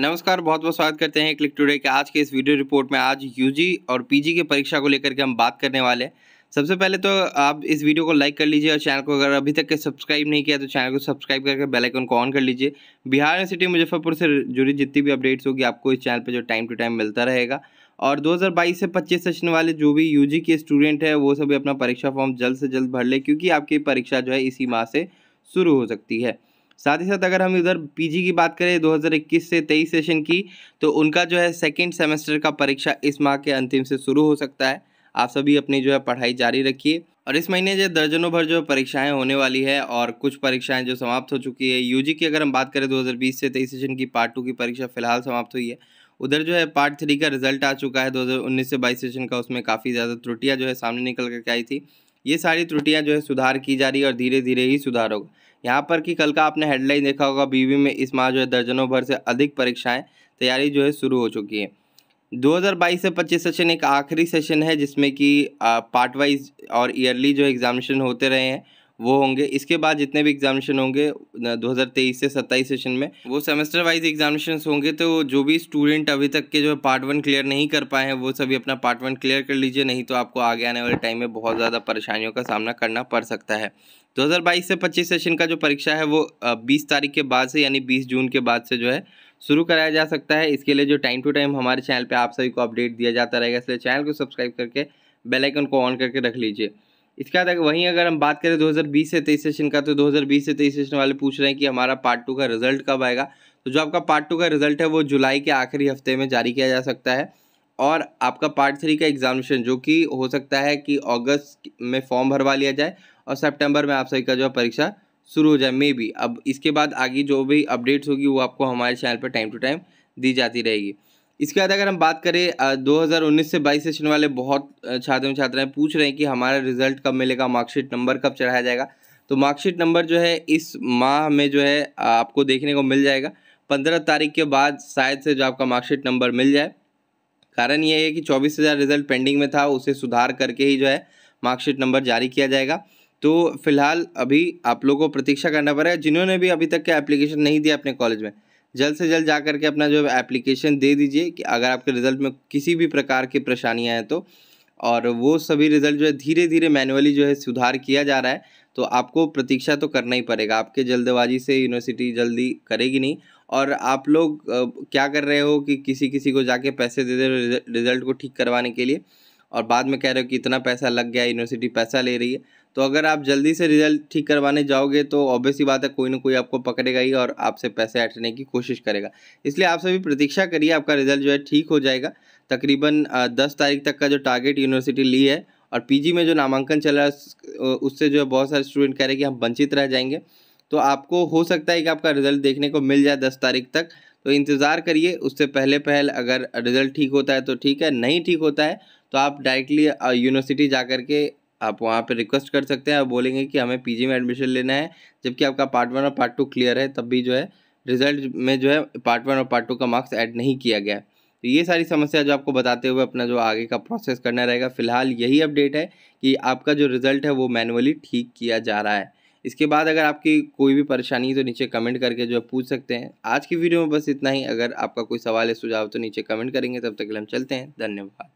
नमस्कार बहुत बहुत स्वागत करते हैं क्लिक टुडे के आज के इस वीडियो रिपोर्ट में आज यूजी और पीजी की परीक्षा को लेकर के हम बात करने वाले हैं सबसे पहले तो आप इस वीडियो को लाइक कर लीजिए और चैनल को अगर अभी तक के सब्सक्राइब नहीं किया तो चैनल को सब्सक्राइब करके बेल आइकन को ऑन कर लीजिए बिहार यूनिवर्सिटी मुजफ्फरपुर से जुड़ी जितनी भी अपडेट्स होगी आपको इस चैनल पर जो टाइम टू टाइम मिलता रहेगा और 2022 से 25 सेशन वाले जो भी यूजी के स्टूडेंट हैं वो सभी अपना परीक्षा फॉर्म जल्द से जल्द भर ले क्योंकि आपकी परीक्षा जो है इसी माह से शुरू हो सकती है साथ ही साथ अगर हम इधर पीजी की बात करें 2021 से 23 सेशन की तो उनका जो है सेकेंड सेमेस्टर का परीक्षा इस माह के अंतिम से शुरू हो सकता है आप सभी अपनी जो है पढ़ाई जारी रखिए और इस महीने जो दर्जनों भर जो परीक्षाएं होने वाली है और कुछ परीक्षाएं जो समाप्त हो चुकी है यूजी की अगर हम बात करें 2020 से 23 सेशन की पार्ट टू की परीक्षा फिलहाल समाप्त हुई है उधर जो है पार्ट थ्री का रिजल्ट आ चुका है 2019 से 22 सेशन का उसमें काफ़ी ज़्यादा त्रुटियाँ जो है सामने निकल करके आई थी ये सारी त्रुटियाँ जो है सुधार की जा रही है और धीरे धीरे ही सुधार होगा यहाँ पर कि कल का आपने हेडलाइन देखा होगा बीवी में इस माह जो है दर्जनों भर से अधिक परीक्षाएं तैयारी जो है शुरू हो चुकी है 2022 से 25 सेशन एक आखिरी सेशन है जिसमें कि पार्ट वाइज और ईयरली जो एग्जामिनेशन होते रहे हैं वो होंगे इसके बाद जितने भी एग्जामिनेशन होंगे 2023 से 27 सेशन में वो सेमेस्टर वाइज एग्जामिनेशन होंगे तो जो भी स्टूडेंट अभी तक के जो है पार्ट वन क्लियर नहीं कर पाए हैं वो सभी अपना पार्ट वन क्लियर कर लीजिए नहीं तो आपको आगे आने वाले टाइम में बहुत ज़्यादा परेशानियों का सामना करना पड़ सकता है 2022 से 25 सेशन का जो परीक्षा है वो 20 तारीख के बाद से यानी 20 जून के बाद से जो है शुरू कराया जा सकता है इसके लिए जो टाइम टू टाइम हमारे चैनल पे आप सभी को अपडेट दिया जाता रहेगा इसलिए चैनल को सब्सक्राइब करके बेल आइकन को ऑन करके रख लीजिए इसके बाद वहीं अगर हम बात करें 2020 से तेईस सेशन का तो 2020 से तेईस सेशन वाले पूछ रहे हैं कि हमारा पार्ट टू का रिजल्ट कब आएगा तो जो आपका पार्ट टू का रिजल्ट है वो जुलाई के आखिरी हफ्ते में जारी किया जा सकता है और आपका पार्ट थ्री का एग्जामिनेशन जो कि हो सकता है कि अगस्त में फॉर्म भरवा लिया जाए और सेप्टेम्बर में आप सभी का जो है परीक्षा शुरू हो जाए मे बी अब इसके बाद आगे जो भी अपडेट्स होगी वो आपको हमारे चैनल पर टाइम टू टाइम दी जाती रहेगी इसके बाद अगर हम बात करें 2019 से 22 सेशन वाले बहुत छात्र छात्राएं पूछ रहे हैं कि हमारा रिजल्ट कब मिलेगा मार्कशीट नंबर कब चढ़ाया जाएगा तो मार्कशीट नंबर जो है इस माह में जो है आपको देखने को मिल जाएगा पंद्रह तारीख के बाद शायद से जो आपका मार्कशीट नंबर मिल जाए कारण ये है कि चौबीस हज़ार रिजल्ट पेंडिंग में था उसे सुधार करके ही जो है मार्कशीट नंबर जारी किया जाएगा तो फिलहाल अभी आप लोगों को प्रतीक्षा करना पड़ेगा जिन्होंने भी अभी तक का एप्लीकेशन नहीं दिया अपने कॉलेज में जल्द से जल्द जा करके अपना जो है एप्लीकेशन दे दीजिए कि अगर आपके रिज़ल्ट में किसी भी प्रकार की परेशानियाँ हैं तो और वो सभी रिज़ल्ट जो है धीरे धीरे मैनुअली जो है सुधार किया जा रहा है तो आपको प्रतीक्षा तो करना ही पड़ेगा आपके जल्दबाजी से यूनिवर्सिटी जल्दी करेगी नहीं और आप लोग क्या कर रहे हो कि किसी किसी को जाके पैसे दे दे रिज़ल्ट को ठीक करवाने के लिए और बाद में कह रहे हो कि इतना पैसा लग गया यूनिवर्सिटी पैसा ले रही है तो अगर आप जल्दी से रिजल्ट ठीक करवाने जाओगे तो ऑब्वियस ही बात है कोई ना कोई आपको पकड़ेगा ही और आपसे पैसे हटने की कोशिश करेगा इसलिए आप सभी प्रतीक्षा करिए आपका रिजल्ट जो है ठीक हो जाएगा तकरीबन दस तारीख तक का जो टारगेट यूनिवर्सिटी ली है और पी में जो नामांकन चल रहा है उससे जो है बहुत सारे स्टूडेंट कह रहे हैं कि हम वंचित रह जाएंगे तो आपको हो सकता है कि आपका रिजल्ट देखने को मिल जाए दस तारीख तक तो इंतज़ार करिए उससे पहले पहल अगर रिजल्ट ठीक होता है तो ठीक है नहीं ठीक होता है तो आप डायरेक्टली यूनिवर्सिटी जा कर के आप वहाँ पे रिक्वेस्ट कर सकते हैं और बोलेंगे कि हमें पीजी में एडमिशन लेना है जबकि आपका पार्ट वन और पार्ट टू क्लियर है तब भी जो है रिजल्ट में जो है पार्ट वन और पार्ट टू का मार्क्स ऐड नहीं किया गया तो ये सारी समस्या जो आपको बताते हुए अपना जो आगे का प्रोसेस करना रहेगा फिलहाल यही अपडेट है कि आपका जो रिज़ल्ट है वो मैनुअली ठीक किया जा रहा है इसके बाद अगर आपकी कोई भी परेशानी है तो नीचे कमेंट करके जो है पूछ सकते हैं आज की वीडियो में बस इतना ही अगर आपका कोई सवाल है सुझाव तो नीचे कमेंट करेंगे तब तक के लिए हम चलते हैं धन्यवाद